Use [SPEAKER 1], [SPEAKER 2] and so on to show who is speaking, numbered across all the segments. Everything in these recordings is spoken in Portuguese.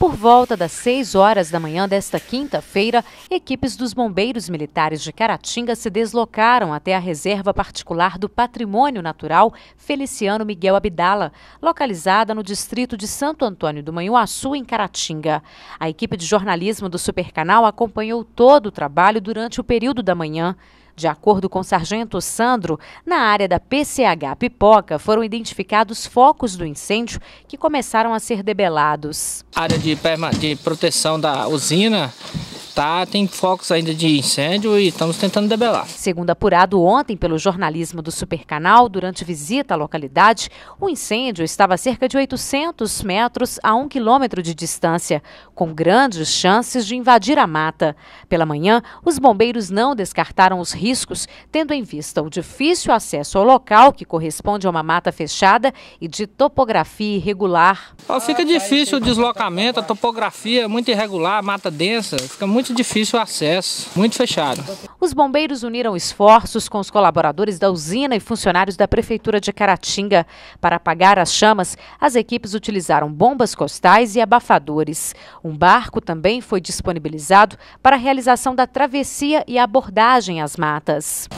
[SPEAKER 1] Por volta das 6 horas da manhã desta quinta-feira, equipes dos bombeiros militares de Caratinga se deslocaram até a reserva particular do patrimônio natural Feliciano Miguel Abdala, localizada no distrito de Santo Antônio do Manhuaçu, em Caratinga. A equipe de jornalismo do Supercanal acompanhou todo o trabalho durante o período da manhã. De acordo com o sargento Sandro, na área da PCH Pipoca foram identificados focos do incêndio que começaram a ser debelados.
[SPEAKER 2] área de, de proteção da usina tá, tem focos ainda de incêndio
[SPEAKER 1] e estamos tentando debelar. Segundo apurado ontem pelo jornalismo do Supercanal, durante visita à localidade, o incêndio estava a cerca de 800 metros a um quilômetro de distância, com grandes chances de invadir a mata. Pela manhã, os bombeiros não descartaram os riscos, tendo em vista o difícil acesso ao local, que corresponde a uma mata fechada e de topografia irregular.
[SPEAKER 2] Fica difícil o deslocamento, a topografia é muito irregular, a mata densa, fica muito muito difícil o acesso, muito fechado.
[SPEAKER 1] Os bombeiros uniram esforços com os colaboradores da usina e funcionários da Prefeitura de Caratinga. Para apagar as chamas, as equipes utilizaram bombas costais e abafadores. Um barco também foi disponibilizado para a realização da travessia e abordagem às matas.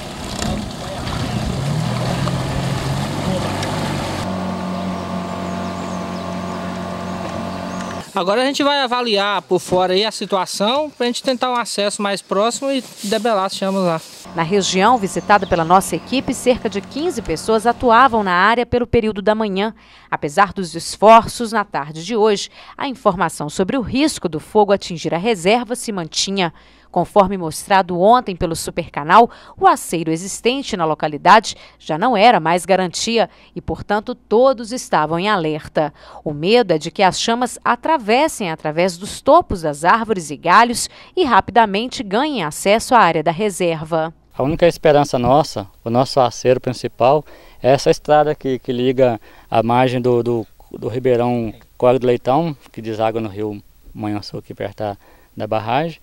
[SPEAKER 2] Agora a gente vai avaliar por fora aí a situação para a gente tentar um acesso mais próximo e
[SPEAKER 1] debelar as chamas lá. Na região visitada pela nossa equipe, cerca de 15 pessoas atuavam na área pelo período da manhã. Apesar dos esforços, na tarde de hoje, a informação sobre o risco do fogo atingir a reserva se mantinha. Conforme mostrado ontem pelo Supercanal, o aceiro existente na localidade já não era mais garantia e, portanto, todos estavam em alerta. O medo é de que as chamas atravessem através dos topos das árvores e galhos e rapidamente ganhem acesso à área da reserva.
[SPEAKER 3] A única esperança nossa, o nosso aceiro principal, é essa estrada aqui que liga a margem do, do, do Ribeirão Córrego do Leitão, que deságua no rio Sul, aqui perto da, da barragem,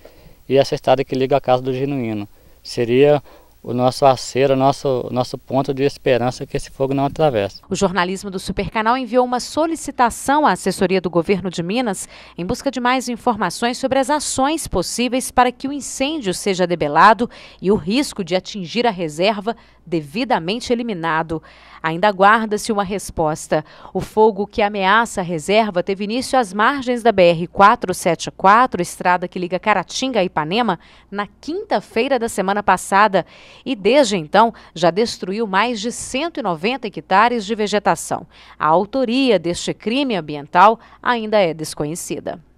[SPEAKER 3] e essa estrada que liga a casa do Genuíno. Seria o nosso acero, o nosso, nosso ponto de esperança é que esse fogo não atravessa.
[SPEAKER 1] O jornalismo do Supercanal enviou uma solicitação à assessoria do governo de Minas em busca de mais informações sobre as ações possíveis para que o incêndio seja debelado e o risco de atingir a reserva devidamente eliminado. Ainda aguarda-se uma resposta. O fogo que ameaça a reserva teve início às margens da BR-474, estrada que liga Caratinga a Ipanema, na quinta-feira da semana passada e desde então já destruiu mais de 190 hectares de vegetação. A autoria deste crime ambiental ainda é desconhecida.